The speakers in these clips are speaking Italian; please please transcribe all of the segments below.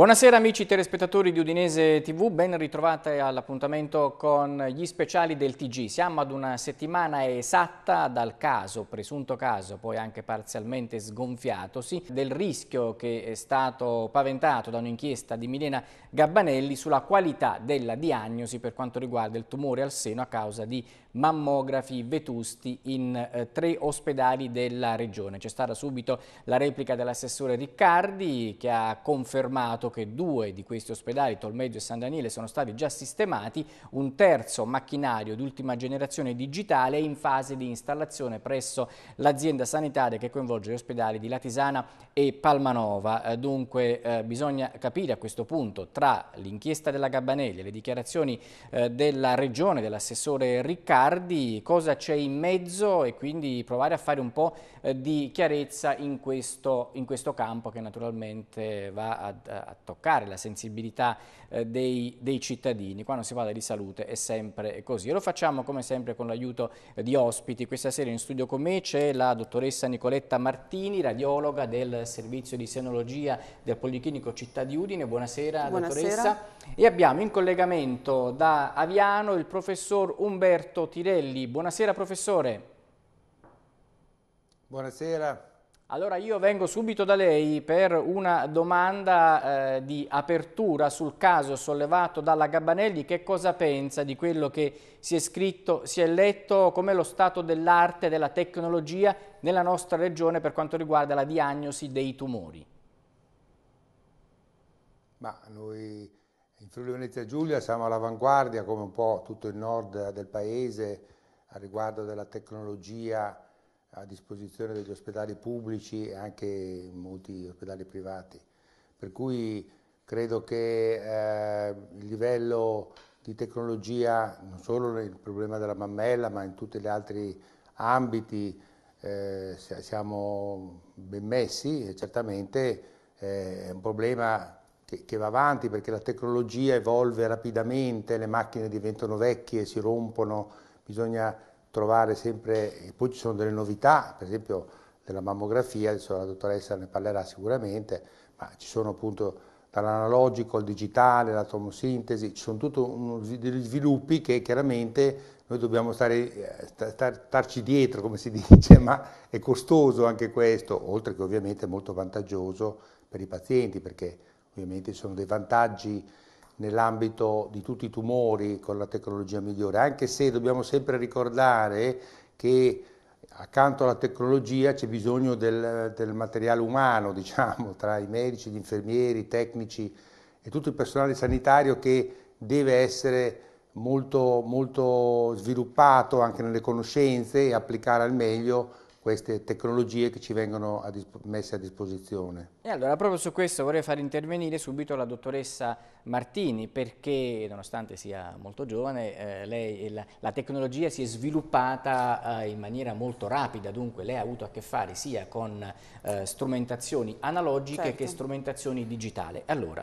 Buonasera amici telespettatori di Udinese TV, ben ritrovate all'appuntamento con gli speciali del TG. Siamo ad una settimana esatta dal caso, presunto caso, poi anche parzialmente sgonfiatosi, del rischio che è stato paventato da un'inchiesta di Milena Gabbanelli sulla qualità della diagnosi per quanto riguarda il tumore al seno a causa di mammografi vetusti in eh, tre ospedali della regione. C'è stata subito la replica dell'assessore Riccardi che ha confermato che due di questi ospedali, Tolmedio e San Daniele, sono stati già sistemati, un terzo macchinario di ultima generazione digitale è in fase di installazione presso l'azienda sanitaria che coinvolge gli ospedali di Latisana e Palmanova. Eh, dunque eh, bisogna capire a questo punto tra l'inchiesta della Gabbanelli e le dichiarazioni eh, della Regione, dell'assessore Riccardi, cosa c'è in mezzo e quindi provare a fare un po' eh, di chiarezza in questo, in questo campo che naturalmente va ad, ad a toccare la sensibilità eh, dei, dei, cittadini. Quando si parla di salute è sempre così. E lo facciamo come sempre con l'aiuto di ospiti. Questa sera in studio con me c'è la dottoressa Nicoletta Martini, radiologa del servizio di senologia del Policlinico Città di Udine. Buonasera, Buonasera. dottoressa. E abbiamo in collegamento da Aviano il professor Umberto Tirelli. Buonasera professore. Buonasera. Allora io vengo subito da lei per una domanda eh, di apertura sul caso sollevato dalla Gabbanelli, che cosa pensa di quello che si è scritto, si è letto, come lo stato dell'arte, della tecnologia nella nostra regione per quanto riguarda la diagnosi dei tumori? Ma noi in Friuli Venezia Giulia siamo all'avanguardia come un po' tutto il nord del paese a riguardo della tecnologia a disposizione degli ospedali pubblici e anche molti ospedali privati. Per cui credo che eh, il livello di tecnologia, non solo nel problema della mammella, ma in tutti gli altri ambiti, eh, siamo ben messi e certamente eh, è un problema che, che va avanti perché la tecnologia evolve rapidamente, le macchine diventano vecchie, si rompono, bisogna trovare sempre, poi ci sono delle novità, per esempio della mammografia, adesso la dottoressa ne parlerà sicuramente, ma ci sono appunto dall'analogico al digitale, la tomosintesi, ci sono tutti degli sviluppi che chiaramente noi dobbiamo stare, star, starci dietro, come si dice, ma è costoso anche questo, oltre che ovviamente molto vantaggioso per i pazienti, perché ovviamente ci sono dei vantaggi nell'ambito di tutti i tumori con la tecnologia migliore, anche se dobbiamo sempre ricordare che accanto alla tecnologia c'è bisogno del, del materiale umano, diciamo, tra i medici, gli infermieri, i tecnici e tutto il personale sanitario che deve essere molto, molto sviluppato anche nelle conoscenze e applicare al meglio queste tecnologie che ci vengono a messe a disposizione. E allora proprio su questo vorrei far intervenire subito la dottoressa Martini perché nonostante sia molto giovane eh, lei, la, la, tecnologia si è sviluppata eh, in maniera molto rapida dunque lei ha avuto a che fare sia con eh, strumentazioni analogiche certo. che strumentazioni digitali. Allora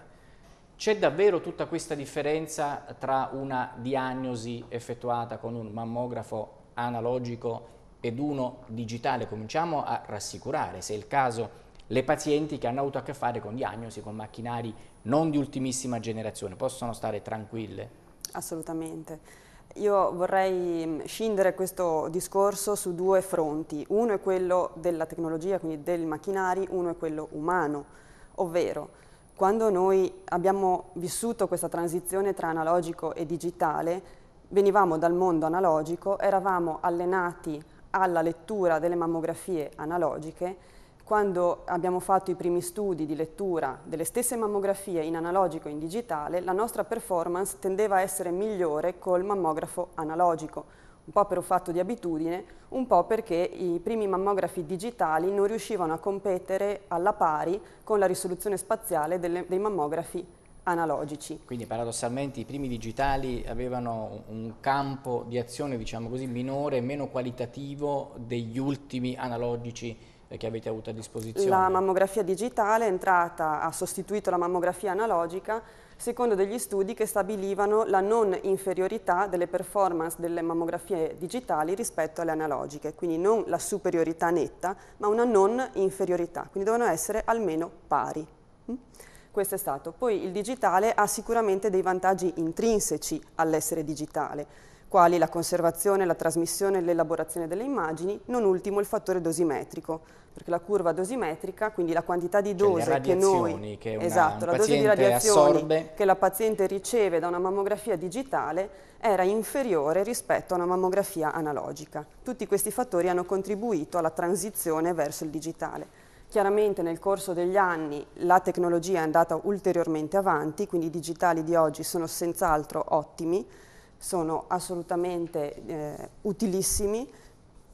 c'è davvero tutta questa differenza tra una diagnosi effettuata con un mammografo analogico ed uno digitale, cominciamo a rassicurare, se è il caso, le pazienti che hanno avuto a che fare con diagnosi, con macchinari non di ultimissima generazione, possono stare tranquille? Assolutamente. Io vorrei mm, scindere questo discorso su due fronti. Uno è quello della tecnologia, quindi dei macchinari, uno è quello umano, ovvero quando noi abbiamo vissuto questa transizione tra analogico e digitale, venivamo dal mondo analogico, eravamo allenati alla lettura delle mammografie analogiche quando abbiamo fatto i primi studi di lettura delle stesse mammografie in analogico e in digitale, la nostra performance tendeva a essere migliore col mammografo analogico, un po' per un fatto di abitudine, un po' perché i primi mammografi digitali non riuscivano a competere alla pari con la risoluzione spaziale delle, dei mammografi analogici. Quindi paradossalmente i primi digitali avevano un campo di azione diciamo così minore, meno qualitativo degli ultimi analogici eh, che avete avuto a disposizione? La mammografia digitale è entrata, ha sostituito la mammografia analogica secondo degli studi che stabilivano la non inferiorità delle performance delle mammografie digitali rispetto alle analogiche, quindi non la superiorità netta, ma una non inferiorità, quindi devono essere almeno pari. Mm? Questo è stato. Poi il digitale ha sicuramente dei vantaggi intrinseci all'essere digitale, quali la conservazione, la trasmissione e l'elaborazione delle immagini, non ultimo il fattore dosimetrico, perché la curva dosimetrica, quindi la quantità di cioè, dose cioè che noi che una, esatto, la dose di radiazioni assorbe. che la paziente riceve da una mammografia digitale era inferiore rispetto a una mammografia analogica. Tutti questi fattori hanno contribuito alla transizione verso il digitale. Chiaramente nel corso degli anni la tecnologia è andata ulteriormente avanti, quindi i digitali di oggi sono senz'altro ottimi, sono assolutamente eh, utilissimi.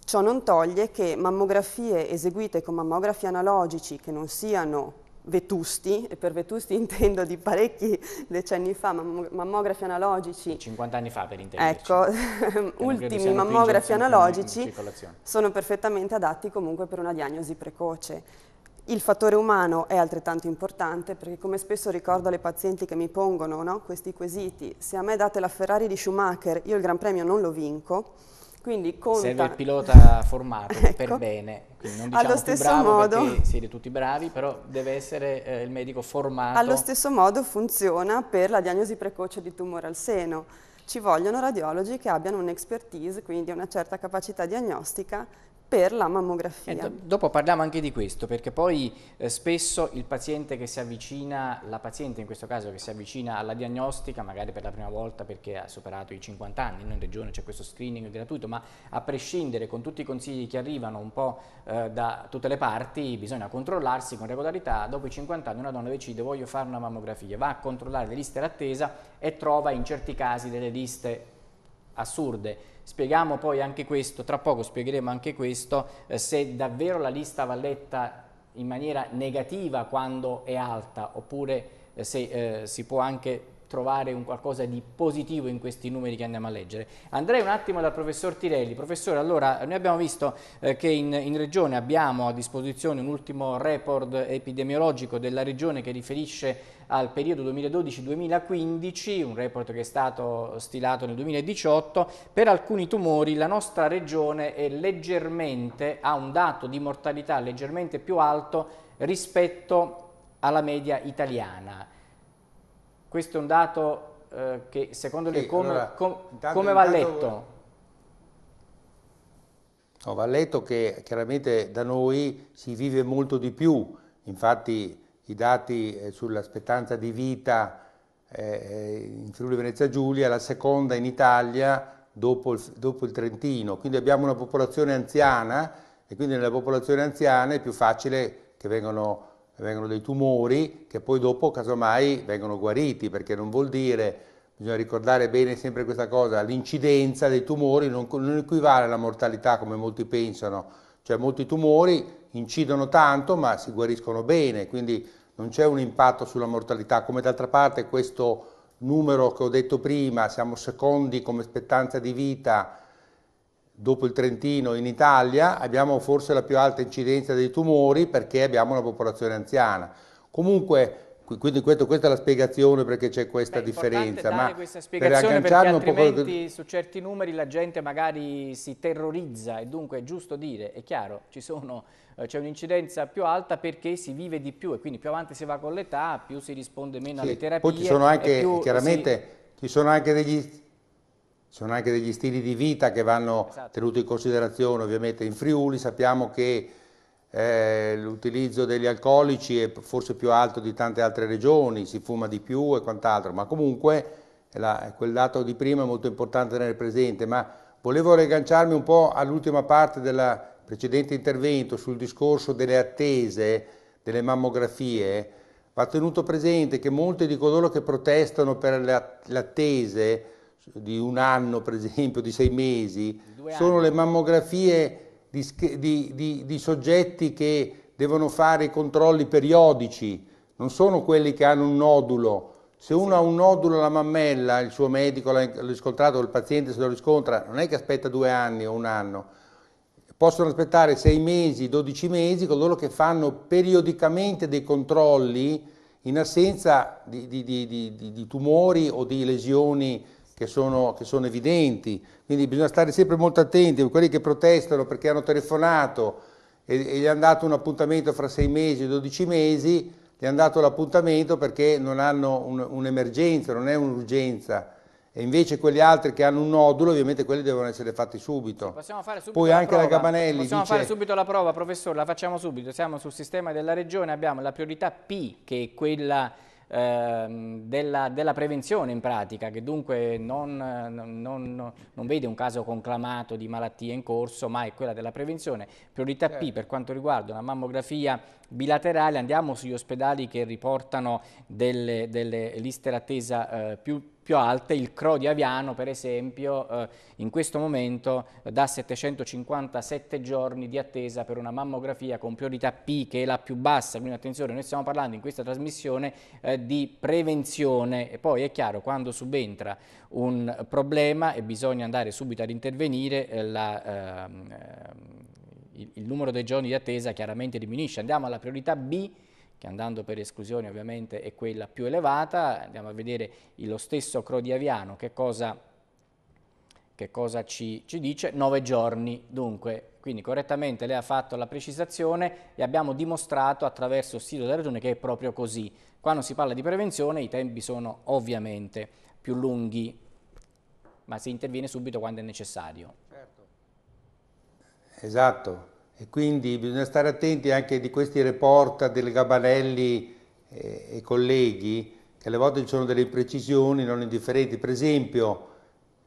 Ciò non toglie che mammografie eseguite con mammografi analogici che non siano vetusti, e per vetusti intendo di parecchi decenni fa, mammografi analogici. 50 anni fa per intenderci. Ecco, ultimi mammografi analogici sono perfettamente adatti comunque per una diagnosi precoce. Il fattore umano è altrettanto importante perché come spesso ricordo alle pazienti che mi pongono no, questi quesiti, se a me date la Ferrari di Schumacher io il Gran Premio non lo vinco, quindi conta... Serve il pilota formato ecco. per bene, Quindi non diciamo Allo stesso bravo modo... perché siete tutti bravi, però deve essere eh, il medico formato. Allo stesso modo funziona per la diagnosi precoce di tumore al seno. Ci vogliono radiologi che abbiano un'expertise, quindi una certa capacità diagnostica per la mammografia. dopo parliamo anche di questo, perché poi eh, spesso il paziente che si avvicina, la paziente in questo caso che si avvicina alla diagnostica, magari per la prima volta perché ha superato i 50 anni, noi in regione c'è questo screening gratuito, ma a prescindere con tutti i consigli che arrivano un po' eh, da tutte le parti, bisogna controllarsi con regolarità, dopo i 50 anni una donna decide voglio fare una mammografia, va a controllare le liste d'attesa e trova in certi casi delle liste assurde Spieghiamo poi anche questo, tra poco spiegheremo anche questo, eh, se davvero la lista va letta in maniera negativa quando è alta oppure eh, se eh, si può anche trovare un qualcosa di positivo in questi numeri che andiamo a leggere. Andrei un attimo dal professor Tirelli. Professore, allora noi abbiamo visto eh, che in, in, regione abbiamo a disposizione un ultimo report epidemiologico della regione che riferisce al periodo 2012-2015, un report che è stato stilato nel 2018, per alcuni tumori la nostra regione è leggermente, ha un dato di mortalità leggermente più alto rispetto alla media italiana. Questo è un dato eh, che secondo sì, lei come, allora, com, come va letto? Dato... No, va letto che chiaramente da noi si vive molto di più, infatti i dati eh, sulla spettanza di vita eh, eh in Friuli Venezia Giulia è la seconda in Italia dopo il, dopo il, Trentino, quindi abbiamo una popolazione anziana e quindi nella popolazione anziana è più facile che vengano vengono dei tumori che poi dopo casomai vengono guariti, perché non vuol dire, bisogna ricordare bene sempre questa cosa, l'incidenza dei tumori non, non equivale alla mortalità come molti pensano, cioè molti tumori incidono tanto ma si guariscono bene, quindi non c'è un impatto sulla mortalità, come d'altra parte questo numero che ho detto prima, siamo secondi come spettanza di vita dopo il Trentino in Italia abbiamo forse la più alta incidenza dei tumori perché abbiamo una popolazione anziana. Comunque quindi questo, questa è la spiegazione perché c'è questa Beh, differenza. Ma questa spiegazione per perché altrimenti po su certi numeri la gente magari si terrorizza e dunque è giusto dire, è chiaro, eh, c'è un'incidenza più alta perché si vive di più e quindi più avanti si va con l'età, più si risponde meno sì, alle terapie. Poi ci sono anche, chiaramente, si... ci sono anche degli sono anche degli stili di vita che vanno esatto. tenuti in considerazione, ovviamente in Friuli sappiamo che eh, l'utilizzo degli alcolici è forse più alto di tante altre regioni, si fuma di più e quant'altro, ma comunque la, quel dato di prima è molto importante tenere presente, ma volevo riagganciarmi un po' all'ultima parte del precedente intervento sul discorso delle attese, delle mammografie, va tenuto presente che molti di coloro che protestano per le attese di un anno per esempio, di sei mesi, sono le mammografie di, di, di, di, soggetti che devono fare i controlli periodici, non sono quelli che hanno un nodulo. Se uno sì. ha un nodulo alla mammella, il suo medico l'ha riscontrato, il paziente se lo riscontra, non è che aspetta due anni o un anno, possono aspettare sei mesi, dodici mesi, coloro che fanno periodicamente dei controlli in assenza di tumori o di lesioni che sono, che sono evidenti, quindi bisogna stare sempre molto attenti, quelli che protestano perché hanno telefonato e, e gli hanno dato un appuntamento fra sei mesi e dodici mesi, gli hanno dato l'appuntamento perché non hanno un'emergenza, non è un'urgenza. E invece quelli altri che hanno un nodulo, ovviamente quelli devono essere fatti subito. Possiamo fare subito Poi la anche prova. la Gabanelli Possiamo dice... fare subito la prova, professore, la facciamo subito. Siamo sul sistema della regione, abbiamo la priorità P, che è quella Ehm, della, della, prevenzione in pratica, che dunque non, non, non, vede un caso conclamato di malattie in corso, ma è quella della prevenzione. Priorità P certo. per quanto riguarda una mammografia bilaterale, andiamo sugli ospedali che riportano delle, delle liste d'attesa eh, più più alte, il CRO di Aviano per esempio eh, in questo momento dà 757 giorni di attesa per una mammografia con priorità P che è la più bassa, quindi attenzione noi stiamo parlando in questa trasmissione eh, di prevenzione e poi è chiaro quando subentra un problema e bisogna andare subito ad intervenire eh, la, ehm, ehm, il, il numero dei giorni di attesa chiaramente diminuisce, andiamo alla priorità B che andando per esclusione ovviamente è quella più elevata, andiamo a vedere lo stesso Crodiaviano che cosa, che cosa ci, ci dice, 9 giorni dunque, quindi correttamente lei ha fatto la precisazione e abbiamo dimostrato attraverso il sito della regione che è proprio così, quando si parla di prevenzione i tempi sono ovviamente più lunghi, ma si interviene subito quando è necessario. Certo. Esatto, e quindi bisogna stare attenti anche di questi report del Gabanelli eh, e, colleghi, che alle volte ci sono delle imprecisioni non indifferenti. Per esempio,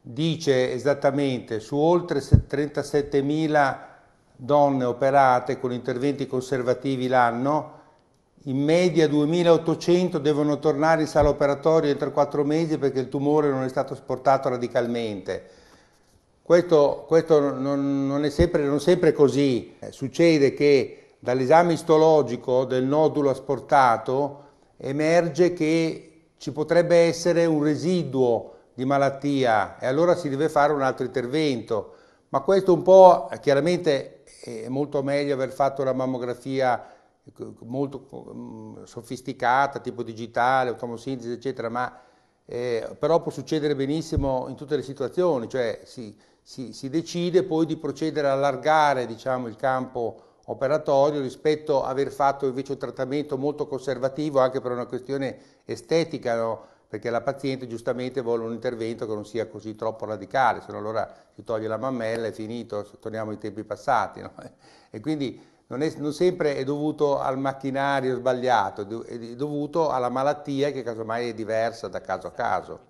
dice esattamente su oltre 37.000 donne operate con interventi conservativi l'anno, in media 2.800 devono tornare in sala operatoria entro 4 mesi perché il tumore non è stato sportato radicalmente. Questo, questo non, non, è sempre, non sempre così. Eh, succede che dall'esame istologico del nodulo asportato emerge che ci potrebbe essere un residuo di malattia e allora si deve fare un altro intervento. Ma questo un po' chiaramente è molto meglio aver fatto una mammografia ecco, molto mm, sofisticata, tipo digitale, tomosintesi, eccetera, ma eh, però può succedere benissimo in tutte le situazioni, cioè sì, si, si decide poi di procedere a allargare diciamo, il campo operatorio rispetto a aver fatto invece un trattamento molto conservativo anche per una questione estetica, no? perché la paziente giustamente vuole un intervento che non sia così troppo radicale, se no allora si toglie la mammella, è finito, torniamo ai tempi passati. No? E quindi non, è, non, sempre è dovuto al macchinario sbagliato, è dovuto alla malattia che casomai è diversa da caso a caso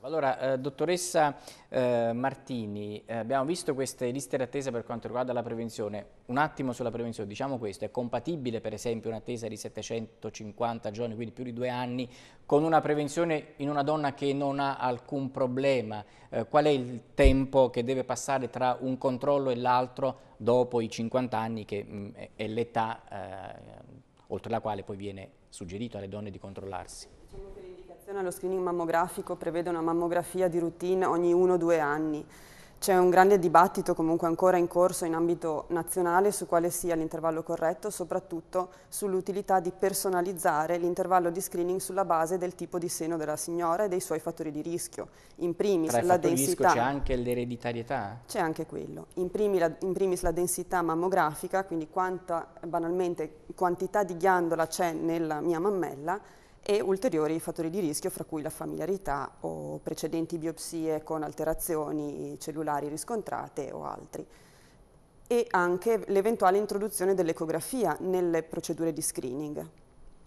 brava. Allora, eh, dottoressa eh, Martini, eh, abbiamo visto queste liste d'attesa per quanto riguarda la prevenzione. Un attimo sulla prevenzione, diciamo questo, è compatibile per esempio un'attesa di 750 giorni, quindi più di due anni, con una prevenzione in una donna che non ha alcun problema? Eh, qual è il tempo che deve passare tra un controllo e l'altro dopo i 50 anni, che mh, mm, è l'età eh, oltre la quale poi viene suggerito alle donne di controllarsi? Diciamo l'iscrizione allo screening mammografico prevede una mammografia di routine ogni 1-2 anni. C'è un grande dibattito comunque ancora in corso in ambito nazionale su quale sia l'intervallo corretto, soprattutto sull'utilità di personalizzare l'intervallo di screening sulla base del tipo di seno della signora e dei suoi fattori di rischio. In primis la densità. C'è anche l'ereditarietà? C'è anche quello. In primis, la, in primis la densità mammografica, quindi quanta banalmente quantità di ghiandola c'è nella mia mammella e ulteriori fattori di rischio fra cui la familiarità o precedenti biopsie con alterazioni cellulari riscontrate o altri e anche l'eventuale introduzione dell'ecografia nelle procedure di screening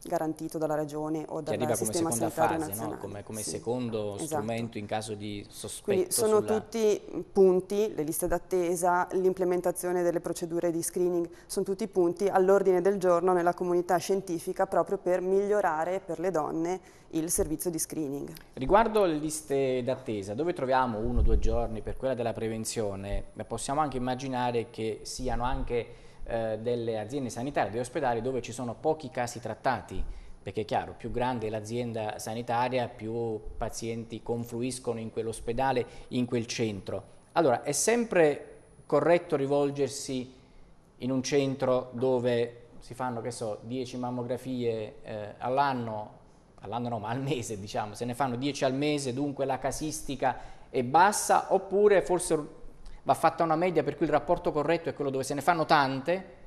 garantito dalla regione o dal sistema sanitario Che arriva come seconda fase, come, come sì, secondo esatto. strumento in caso di sospetto. Quindi sono sulla... tutti mm, punti, le liste d'attesa, l'implementazione delle procedure di screening, sono tutti punti all'ordine del giorno nella comunità scientifica proprio per migliorare per le donne il servizio di screening. Riguardo le liste d'attesa, dove troviamo uno o due giorni per quella della prevenzione, possiamo anche immaginare che siano anche eh, delle aziende sanitarie, degli ospedali dove ci sono pochi casi trattati, perché è chiaro, più grande è l'azienda sanitaria, più pazienti confluiscono in quell'ospedale, in quel centro. Allora, è sempre corretto rivolgersi in un centro dove si fanno, che so, 10 mammografie eh, all'anno, all'anno no, ma al mese, diciamo, se ne fanno 10 al mese, dunque la casistica è bassa, oppure forse va fatta una media per cui il rapporto corretto è quello dove se ne fanno tante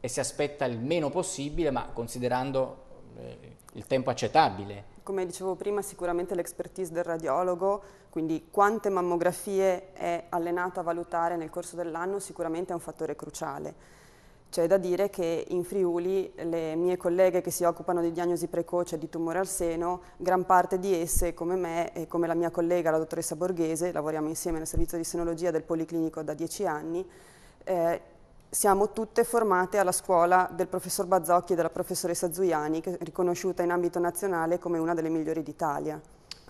e si aspetta il meno possibile, ma considerando eh, il tempo accettabile. Come dicevo prima, sicuramente l'expertise del radiologo, quindi quante mammografie è allenato a valutare nel corso dell'anno, sicuramente è un fattore cruciale. C'è da dire che in Friuli le mie colleghe che si occupano di diagnosi precoce di tumore al seno, gran parte di esse, come me e come la mia collega, la dottoressa Borghese, lavoriamo insieme nel servizio di senologia del Policlinico da dieci anni, eh, siamo tutte formate alla scuola del professor Bazzocchi e della professoressa Zuiani, riconosciuta in ambito nazionale come una delle migliori d'Italia.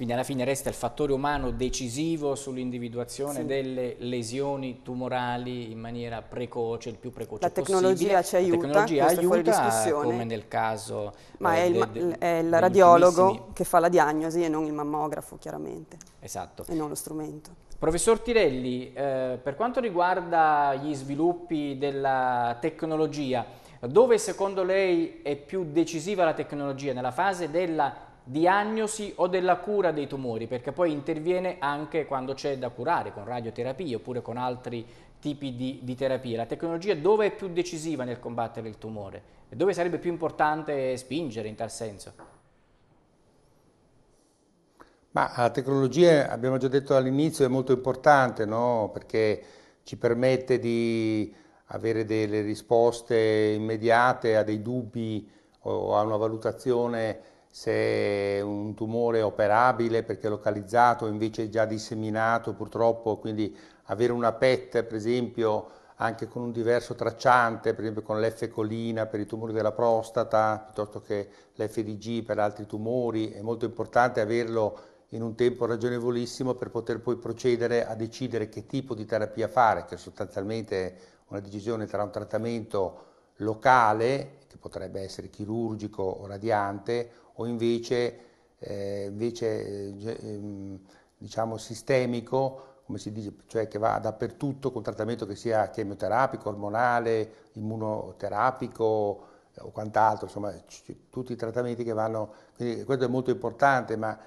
Quindi alla fine resta il fattore umano decisivo sull'individuazione sì. delle lesioni tumorali in maniera precoce, il più precoce possibile. la tecnologia possibile. Ci aiuta, la tecnologia aiuta, come nel caso... Ma eh, è, il, de, de, è il radiologo che fa la diagnosi e non il mammografo, chiaramente. Esatto. E non lo strumento. Professor Tirelli, eh, per quanto riguarda gli sviluppi della tecnologia, dove secondo lei è più decisiva la tecnologia? Nella fase della diagnosi o della cura dei tumori, perché poi interviene anche quando c'è da curare con radioterapia oppure con altri tipi di, di terapie. La tecnologia dove è più decisiva nel combattere il tumore? E dove sarebbe più importante spingere in tal senso? Ma la tecnologia, abbiamo già detto all'inizio, è molto importante no? perché ci permette di avere delle risposte immediate a dei dubbi o a una valutazione se è un tumore operabile perché localizzato invece già disseminato purtroppo, quindi avere una PET per esempio anche con un diverso tracciante, per esempio con l'F-colina per i tumori della prostata, piuttosto che l'FDG per altri tumori, è molto importante averlo in un tempo ragionevolissimo per poter poi procedere a decidere che tipo di terapia fare, che sostanzialmente è una decisione tra un trattamento locale, che potrebbe essere chirurgico o radiante, o invece, eh, invece eh, ehm, diciamo sistemico, come si dice, cioè che va dappertutto con trattamento che sia chemioterapico, ormonale, immunoterapico eh, o quant'altro, insomma tutti i trattamenti che vanno, quindi questo è molto importante, ma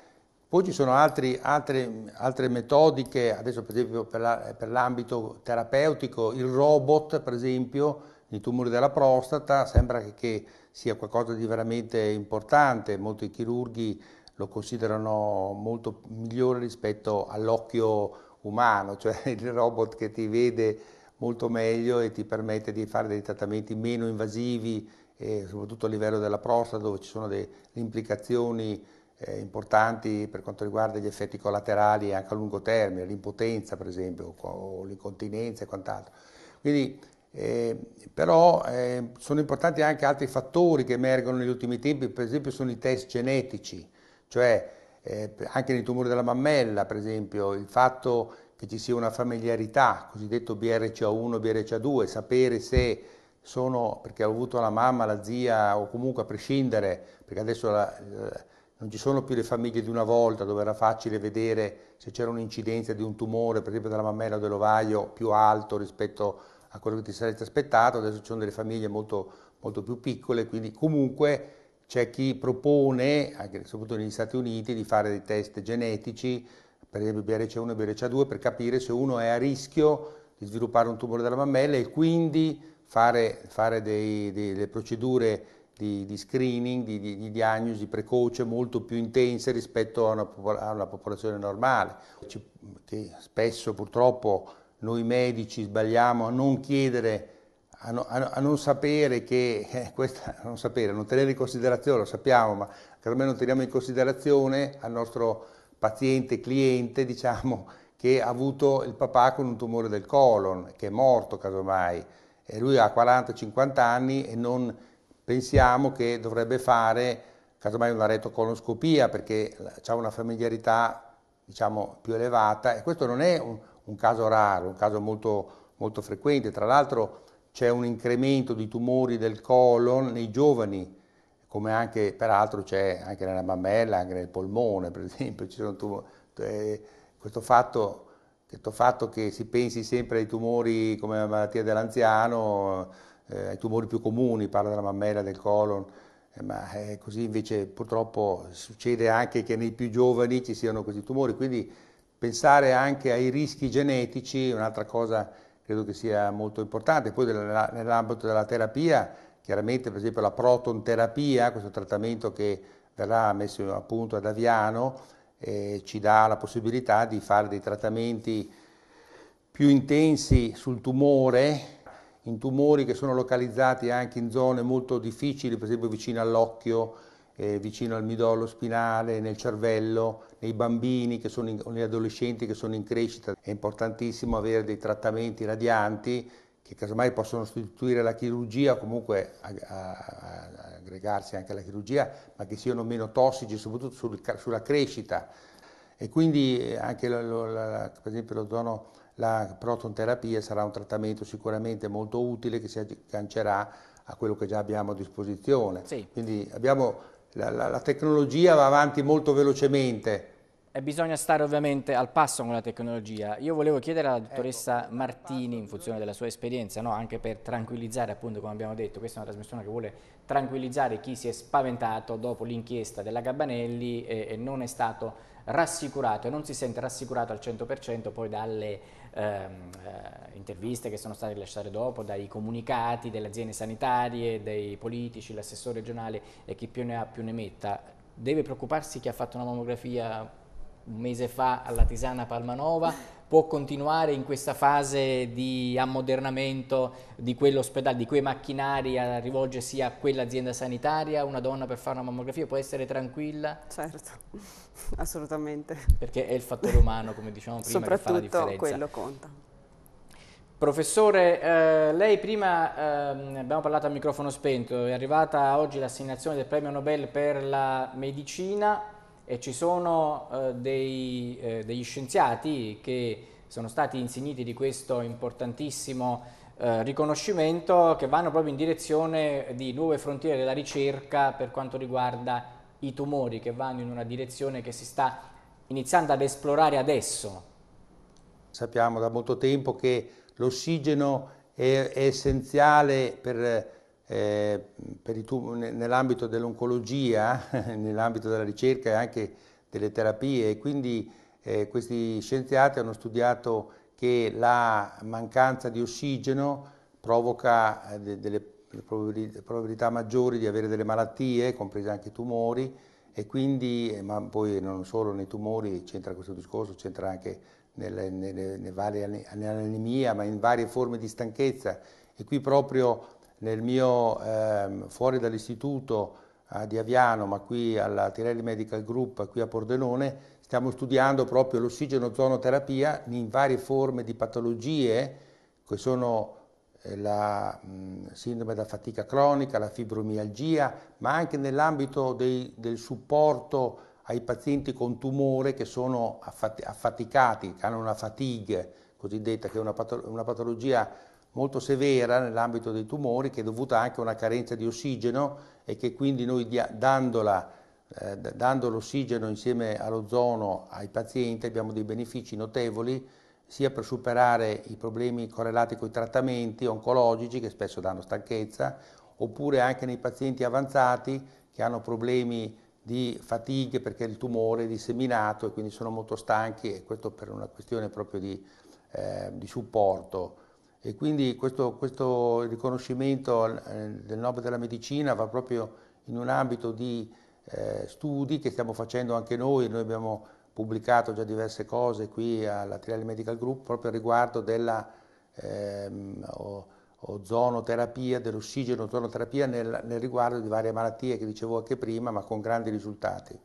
poi ci sono altri, altre, altre, metodiche, adesso per esempio per l'ambito terapeutico, il robot per esempio, il tumori della prostata sembra che sia qualcosa di veramente importante, molti chirurghi lo considerano molto migliore rispetto all'occhio umano, cioè il robot che ti vede molto meglio e ti permette di fare dei trattamenti meno invasivi, soprattutto a livello della prostata dove ci sono delle implicazioni eh, importanti per quanto riguarda gli effetti collaterali anche a lungo termine, l'impotenza per esempio o l'incontinenza e quant'altro. Quindi eh, però eh, sono importanti anche altri fattori che emergono negli ultimi tempi, per esempio sono i test genetici, cioè eh, anche nei tumori della mammella, per esempio, il fatto che ci sia una familiarità, cosiddetto BRCA1, BRCA2, sapere se sono, perché ho avuto la mamma, la zia o comunque a prescindere, perché adesso la, la, eh, non ci sono più le famiglie di una volta dove era facile vedere se c'era un'incidenza di un tumore, per esempio della mammella o dell'ovaio, più alto rispetto a a quello che ti saresti aspettato, adesso ci sono delle famiglie molto, molto più piccole, quindi comunque c'è chi propone, anche, soprattutto negli Stati Uniti, di fare dei test genetici, per esempio BRC1 e BRCA2, per capire se uno è a rischio di sviluppare un tumore della mammella e quindi fare, fare dei, dei, delle procedure di, di screening, di, di, di, diagnosi precoce molto più intense rispetto a una, a una popolazione normale, che spesso purtroppo noi medici sbagliamo a non chiedere, a, no, a non sapere che, eh, questa, non sapere, non tenere in considerazione, lo sappiamo, ma che almeno teniamo in considerazione al nostro paziente, cliente, diciamo, che ha avuto il papà con un tumore del colon, che è morto casomai, e lui ha 40-50 anni e non pensiamo che dovrebbe fare casomai una retocolonoscopia perché ha una familiarità diciamo più elevata e questo non è un, un caso raro, un caso molto, molto frequente. Tra l'altro c'è un incremento di tumori del colon nei giovani, come anche peraltro c'è anche nella mammella, anche nel polmone, per esempio. Tumori, eh, questo, fatto, questo fatto che si pensi sempre ai tumori come la malattia dell'anziano, eh, ai tumori più comuni, parla della mammella, del colon, eh, Ma è eh, così invece purtroppo succede anche che nei più giovani ci siano questi tumori, quindi Pensare anche ai rischi genetici, è un'altra cosa credo che sia molto importante, poi nell'ambito della terapia, chiaramente per esempio la protonterapia, questo trattamento che verrà messo a punto ad Aviano, eh, ci dà la possibilità di fare dei trattamenti più intensi sul tumore, in tumori che sono localizzati anche in zone molto difficili, per esempio vicino all'occhio, eh, vicino al midollo spinale, nel cervello, nei bambini che sono in, negli adolescenti che sono in crescita. È importantissimo avere dei trattamenti radianti che casomai possono sostituire la chirurgia comunque a, a, a aggregarsi anche alla chirurgia, ma che siano meno tossici, soprattutto sul, sulla crescita. E quindi eh, anche, la, la, per esempio, l'ozono, la protonterapia sarà un trattamento sicuramente molto utile che si aggancerà a quello che già abbiamo a disposizione. Sì. Quindi abbiamo la, la, la tecnologia va avanti molto velocemente. E bisogna stare ovviamente al passo con la tecnologia. Io volevo chiedere alla dottoressa ecco, Martini, in funzione della sua esperienza, no? anche per tranquillizzare, appunto, come abbiamo detto, questa è una trasmissione che vuole tranquillizzare chi si è spaventato dopo l'inchiesta della Gabanelli e, e non è stato rassicurato e non si sente rassicurato al 100% poi dalle ehm, eh, interviste che sono state rilasciate dopo, dai comunicati delle aziende sanitarie, dei politici, l'assessore regionale e chi più ne ha più ne metta. Deve preoccuparsi chi ha fatto una mammografia un mese fa alla Tisana Palmanova può continuare in questa fase di ammodernamento di quell'ospedale, di quei macchinari a rivolgersi a quell'azienda sanitaria, una donna per fare una mammografia può essere tranquilla? Certo, assolutamente. Perché è il fattore umano, come diciamo prima, che fa la differenza. Soprattutto quello conta. Professore, eh, lei prima eh, abbiamo parlato a microfono spento, è arrivata oggi l'assegnazione del premio Nobel per la medicina, e ci sono eh, dei, eh, degli scienziati che sono stati insigniti di questo importantissimo eh, riconoscimento che vanno proprio in direzione di nuove frontiere della ricerca per quanto riguarda i tumori, che vanno in una direzione che si sta iniziando ad esplorare adesso. Sappiamo da molto tempo che l'ossigeno è, è essenziale per eh, nell'ambito dell'oncologia, nell'ambito della ricerca e anche delle terapie e quindi eh, questi scienziati hanno studiato che la mancanza di ossigeno provoca eh, de delle probabilità maggiori di avere delle malattie, compresi anche i tumori, e quindi, eh, ma poi non solo nei tumori, c'entra questo discorso, c'entra anche nell'anemia, ma in varie forme di stanchezza. E qui proprio nel mio, ehm, fuori dall'istituto eh, di Aviano, ma qui alla Tirelli Medical Group, qui a Pordenone, stiamo studiando proprio l'ossigeno-zonoterapia in varie forme di patologie che sono eh, la mh, sindrome da fatica cronica, la fibromialgia, ma anche nell'ambito del supporto ai pazienti con tumore che sono affat affaticati, che hanno una fatigue cosiddetta, che è una, pato una patologia molto severa nell'ambito dei tumori che è dovuta anche a una carenza di ossigeno e che quindi noi dandola, eh, dando l'ossigeno insieme all'ozono ai pazienti abbiamo dei benefici notevoli sia per superare i problemi correlati con i trattamenti oncologici che spesso danno stanchezza oppure anche nei pazienti avanzati che hanno problemi di fatiche perché il tumore è disseminato e quindi sono molto stanchi e questo per una questione proprio di, eh, di supporto e quindi questo, questo riconoscimento eh, del Nobel della Medicina va proprio in un ambito di eh, studi che stiamo facendo anche noi, noi abbiamo pubblicato già diverse cose qui alla Triale Medical Group proprio riguardo della ehm, ozonoterapia, dell'ossigeno ozonoterapia nel, nel riguardo di varie malattie che dicevo anche prima, ma con grandi risultati.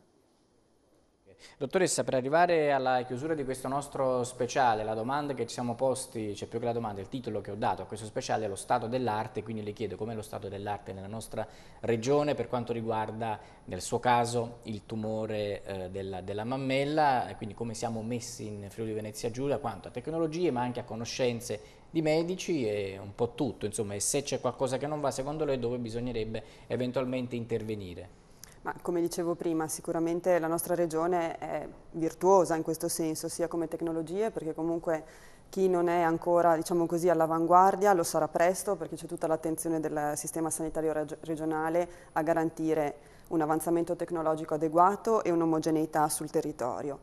Dottoressa, per arrivare alla chiusura di questo nostro speciale, la domanda che ci siamo posti, cioè più che la domanda, il titolo che ho dato a questo speciale è lo stato dell'arte, quindi le chiedo com'è lo stato dell'arte nella nostra regione per quanto riguarda, nel suo caso, il tumore eh, della, della, mammella, quindi come siamo messi in Friuli Venezia Giulia, quanto a tecnologie ma anche a conoscenze di medici e un po' tutto, insomma, e se c'è qualcosa che non va secondo lei dove bisognerebbe eventualmente intervenire? Ma come dicevo prima, sicuramente la nostra regione è virtuosa in questo senso, sia come tecnologie, perché comunque chi non è ancora diciamo così, all'avanguardia lo sarà presto, perché c'è tutta l'attenzione del sistema sanitario regionale a garantire un avanzamento tecnologico adeguato e un'omogeneità sul territorio.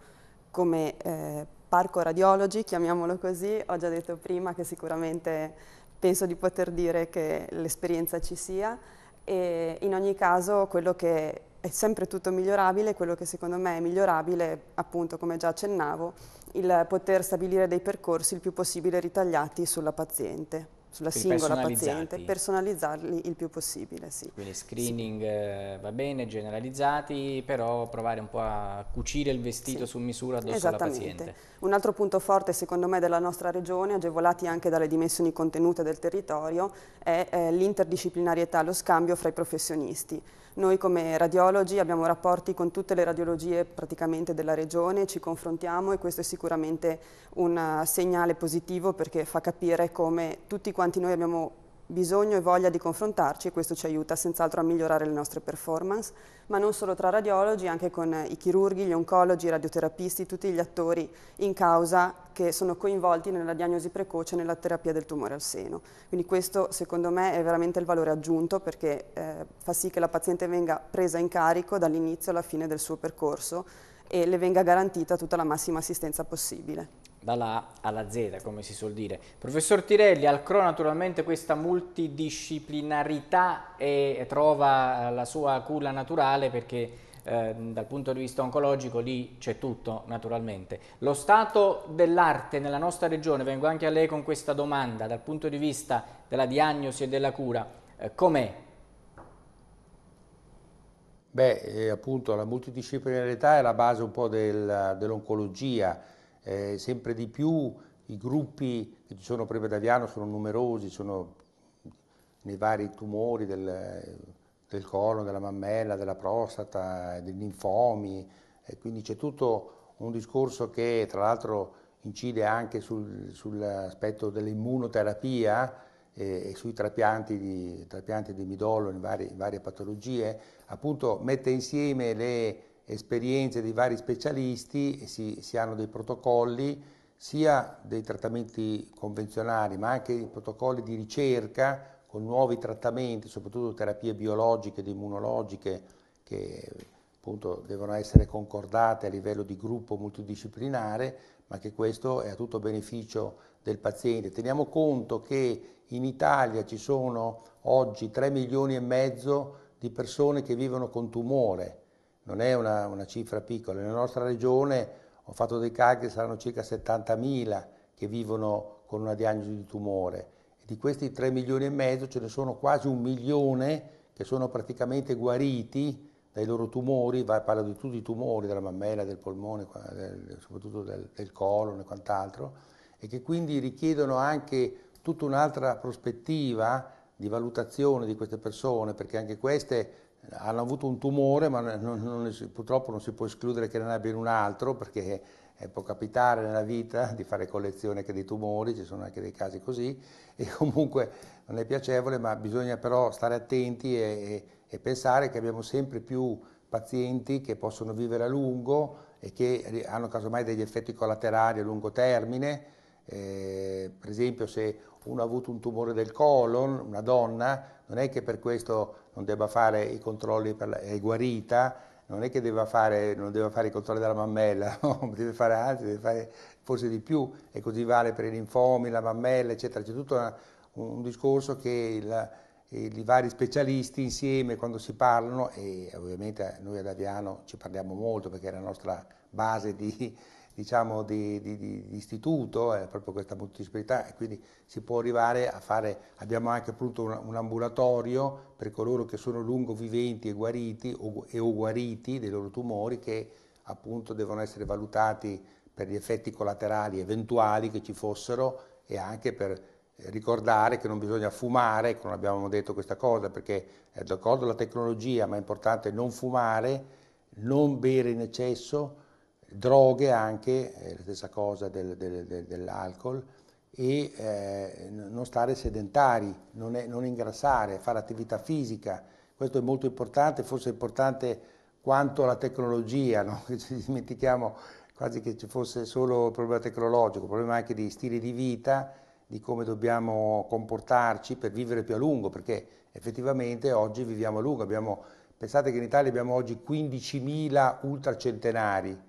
Come eh, parco radiologi, chiamiamolo così, ho già detto prima che sicuramente penso di poter dire che l'esperienza ci sia e in ogni caso quello che è sempre tutto migliorabile, quello che secondo me è migliorabile, appunto come già accennavo, il poter stabilire dei percorsi il più possibile ritagliati sulla paziente sulla Quindi singola paziente, personalizzarli il più possibile. Sì. Quindi screening sì. Eh, va bene, generalizzati, però provare un po' a cucire il vestito sì. su misura addosso alla paziente. Un altro punto forte secondo me della nostra regione, agevolati anche dalle dimensioni contenute del territorio, è eh, l'interdisciplinarietà, lo scambio fra i professionisti. Noi come radiologi abbiamo rapporti con tutte le radiologie praticamente della regione, ci confrontiamo e questo è sicuramente un eh, segnale positivo perché fa capire come tutti quanti noi abbiamo bisogno e voglia di confrontarci e questo ci aiuta senz'altro a migliorare le nostre performance, ma non solo tra radiologi, anche con i chirurghi, gli oncologi, i radioterapisti, tutti gli attori in causa che sono coinvolti nella diagnosi precoce e nella terapia del tumore al seno. Quindi questo secondo me è veramente il valore aggiunto perché eh, fa sì che la paziente venga presa in carico dall'inizio alla fine del suo percorso e le venga garantita tutta la massima assistenza possibile dalla A alla Z, come si suol dire. Professor Tirelli, al CRO naturalmente questa multidisciplinarità è, trova eh, la sua culla naturale perché ehm, dal punto di vista oncologico lì c'è tutto naturalmente. Lo stato dell'arte nella nostra regione, vengo anche a lei con questa domanda, dal punto di vista della diagnosi e della cura, eh, com'è? Beh, eh, appunto la multidisciplinarità è la base un po' del, dell'oncologia, eh, sempre di più i gruppi che ci sono a Prevadaviano sono numerosi, sono nei vari tumori del, del colon, della mammella, della prostata, dei linfomi, e quindi c'è tutto un discorso che tra l'altro incide anche sul, sull'aspetto dell'immunoterapia eh, e sui trapianti di, trapianti di midollo in, vari, in varie patologie, appunto mette insieme le esperienze dei vari specialisti, si, si hanno dei protocolli sia dei trattamenti convenzionali ma anche dei protocolli di ricerca con nuovi trattamenti, soprattutto terapie biologiche ed immunologiche che appunto devono essere concordate a livello di gruppo multidisciplinare, ma che questo è a tutto beneficio del paziente. Teniamo conto che in Italia ci sono oggi 3 milioni e mezzo di persone che vivono con tumore, non è una, una cifra piccola. Nella nostra regione ho fatto dei calcoli, saranno circa 70.000 che vivono con una diagnosi di tumore. di questi 3 milioni e mezzo ce ne sono quasi un milione che sono praticamente guariti dai loro tumori, parlo di tutti i tumori, della mammella, del polmone, soprattutto del, del colon e quant'altro, e che quindi richiedono anche tutta un'altra prospettiva di valutazione di queste persone, perché anche queste hanno avuto un tumore, ma non, non, purtroppo non si può escludere che ne abbiano un altro, perché può capitare nella vita di fare collezione anche dei tumori, ci sono anche dei casi così, e comunque non è piacevole, ma bisogna però stare attenti e, e, e pensare che abbiamo sempre più pazienti che possono vivere a lungo e che hanno casomai degli effetti collaterali a lungo termine, eh, per esempio se uno ha avuto un tumore del colon, una donna, non è che per questo non debba fare i controlli, la, è guarita, non è che debba fare, non debba fare i controlli della mammella, no? deve fare altri, deve fare forse di più e così vale per i linfomi, la mammella, eccetera. C'è tutto una, un discorso che il, i vari specialisti insieme quando si parlano e ovviamente noi ad Aviano ci parliamo molto perché è la nostra base di diciamo, di, di, di, istituto, è proprio questa multidisciplinarità e quindi si può arrivare a fare, abbiamo anche appunto un, un ambulatorio per coloro che sono lungo viventi e guariti o, e o guariti dei loro tumori che appunto devono essere valutati per gli effetti collaterali eventuali che ci fossero e anche per ricordare che non bisogna fumare, che non abbiamo detto questa cosa perché è eh, d'accordo la tecnologia, ma è importante non fumare, non bere in eccesso, droghe anche, eh, la stessa cosa del, del, del, dell'alcol, e eh, non stare sedentari, non, è, non, ingrassare, fare attività fisica. Questo è molto importante, forse importante quanto la tecnologia, no? ci dimentichiamo quasi che ci fosse solo il problema tecnologico, il problema anche di stili di vita, di come dobbiamo comportarci per vivere più a lungo, perché effettivamente oggi viviamo a lungo. Abbiamo, pensate che in Italia abbiamo oggi 15.000 ultracentenari,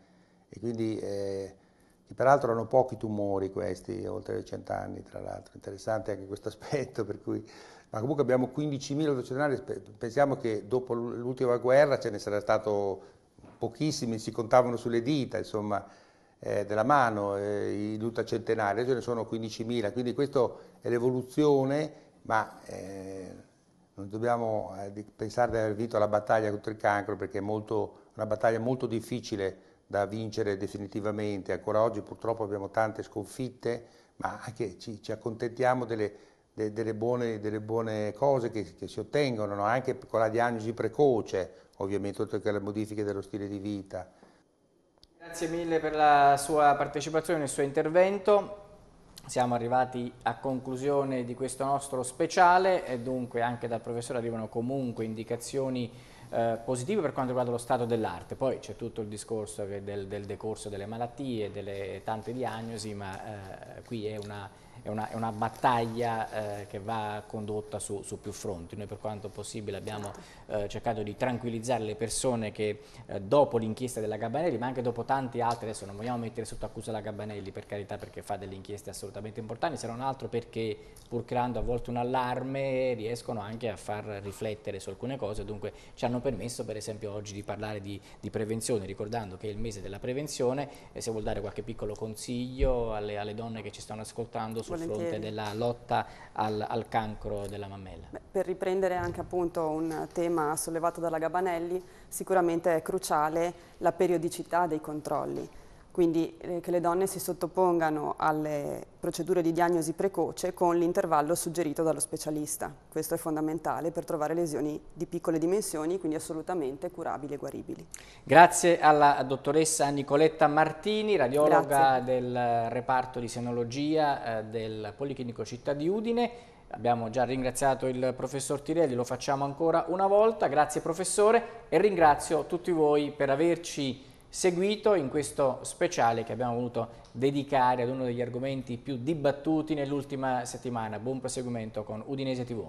e quindi eh, peraltro hanno pochi tumori questi, oltre ai cent'anni tra l'altro, interessante anche questo aspetto, per cui, ma comunque abbiamo 15.000 docettenari, pensiamo che dopo l'ultima guerra ce ne sarà stato pochissimi, si contavano sulle dita, insomma, eh, della mano, eh, i centenari, ce ne sono 15.000, quindi questa è l'evoluzione, ma... Eh, non dobbiamo eh, pensare di aver vinto la battaglia contro il cancro perché è molto, una battaglia molto difficile da vincere definitivamente. Ancora oggi purtroppo abbiamo tante sconfitte, ma anche ci, ci accontentiamo delle, de, delle, buone, delle, buone, cose che, che si ottengono, no? anche con la diagnosi precoce, ovviamente, oltre che alle modifiche dello stile di vita. Grazie mille per la sua partecipazione e il suo intervento. Siamo arrivati a conclusione di questo nostro speciale e dunque anche dal professore arrivano comunque indicazioni eh, positivi per quanto riguarda lo stato dell'arte, poi c'è tutto il discorso del, del, decorso delle malattie, delle tante diagnosi, ma eh, qui è una è una, è una battaglia eh, che va condotta su, su, più fronti. Noi per quanto possibile abbiamo certo. eh, cercato di tranquillizzare le persone che eh, dopo l'inchiesta della Gabanelli, ma anche dopo tanti altri, adesso non vogliamo mettere sotto accusa la Gabanelli per carità perché fa delle inchieste assolutamente importanti, se non altro perché pur creando a volte un allarme riescono anche a far riflettere su alcune cose, dunque ci hanno permesso per esempio oggi di parlare di, di prevenzione, ricordando che è il mese della prevenzione, se vuol dare qualche piccolo consiglio alle, alle donne che ci stanno ascoltando su volentieri. fronte della lotta al, al cancro della mammella. Beh, per riprendere anche appunto un tema sollevato dalla Gabanelli, sicuramente è cruciale la periodicità dei controlli quindi eh, che le donne si sottopongano alle procedure di diagnosi precoce con l'intervallo suggerito dallo specialista. Questo è fondamentale per trovare lesioni di piccole dimensioni, quindi assolutamente curabili e guaribili. Grazie alla dottoressa Nicoletta Martini, radiologa Grazie. del reparto di senologia eh, del Policlinico Città di Udine. Abbiamo già ringraziato il professor Tirelli, lo facciamo ancora una volta. Grazie professore e ringrazio tutti voi per averci seguito in questo speciale che abbiamo voluto dedicare ad uno degli argomenti più dibattuti nell'ultima settimana. Buon proseguimento con Udinese TV.